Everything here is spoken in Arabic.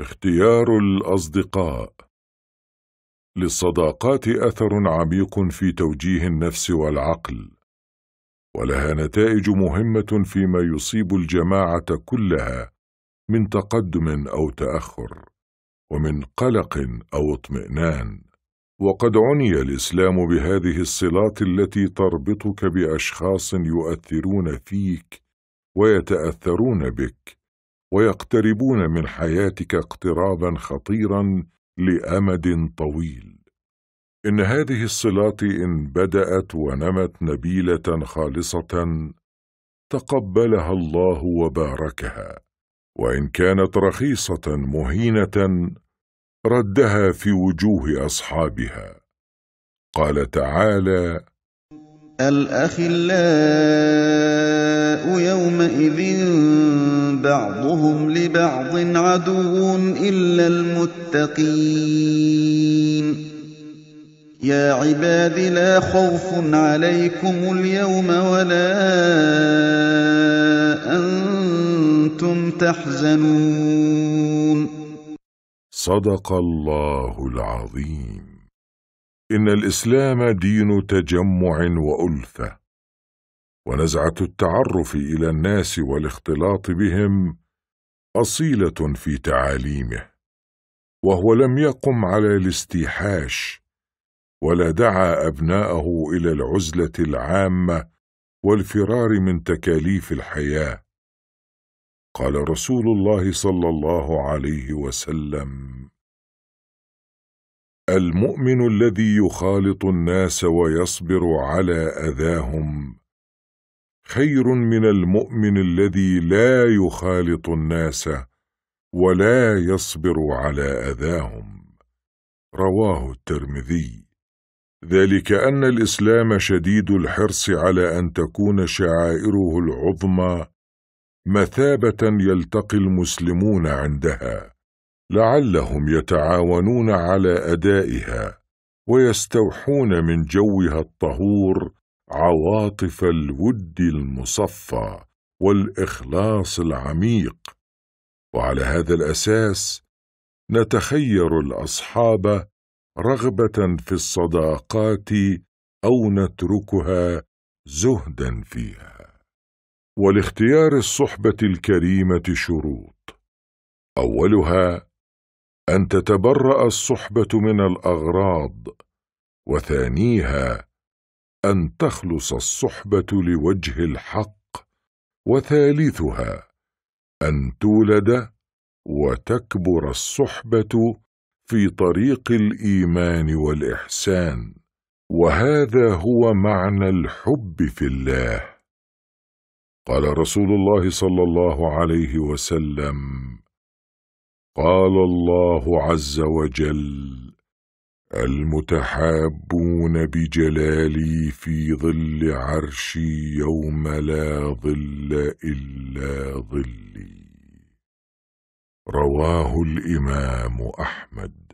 اختيار الأصدقاء للصداقات أثر عميق في توجيه النفس والعقل ولها نتائج مهمة فيما يصيب الجماعة كلها من تقدم أو تأخر ومن قلق أو اطمئنان وقد عني الإسلام بهذه الصلات التي تربطك بأشخاص يؤثرون فيك ويتأثرون بك ويقتربون من حياتك اقترابا خطيرا لامد طويل ان هذه الصلات ان بدات ونمت نبيله خالصه تقبلها الله وباركها وان كانت رخيصه مهينه ردها في وجوه اصحابها قال تعالى الاخلاء يومئذ بعضهم لبعض عدو إلا المتقين يا عباد لا خوف عليكم اليوم ولا أنتم تحزنون صدق الله العظيم إن الإسلام دين تجمع وألفة ونزعه التعرف الى الناس والاختلاط بهم اصيله في تعاليمه وهو لم يقم على الاستيحاش ولا دعا ابناءه الى العزله العامه والفرار من تكاليف الحياه قال رسول الله صلى الله عليه وسلم المؤمن الذي يخالط الناس ويصبر على اذاهم خير من المؤمن الذي لا يخالط الناس ولا يصبر على أذاهم رواه الترمذي ذلك أن الإسلام شديد الحرص على أن تكون شعائره العظمى مثابة يلتقي المسلمون عندها لعلهم يتعاونون على أدائها ويستوحون من جوها الطهور عواطف الود المصفى والإخلاص العميق وعلى هذا الأساس نتخير الأصحاب رغبة في الصداقات أو نتركها زهدا فيها ولاختيار الصحبة الكريمة شروط أولها أن تتبرأ الصحبة من الأغراض وثانيها أن تخلص الصحبة لوجه الحق وثالثها أن تولد وتكبر الصحبة في طريق الإيمان والإحسان وهذا هو معنى الحب في الله قال رسول الله صلى الله عليه وسلم قال الله عز وجل المتحابون بجلالي في ظل عرشي يوم لا ظل إلا ظلي رواه الإمام أحمد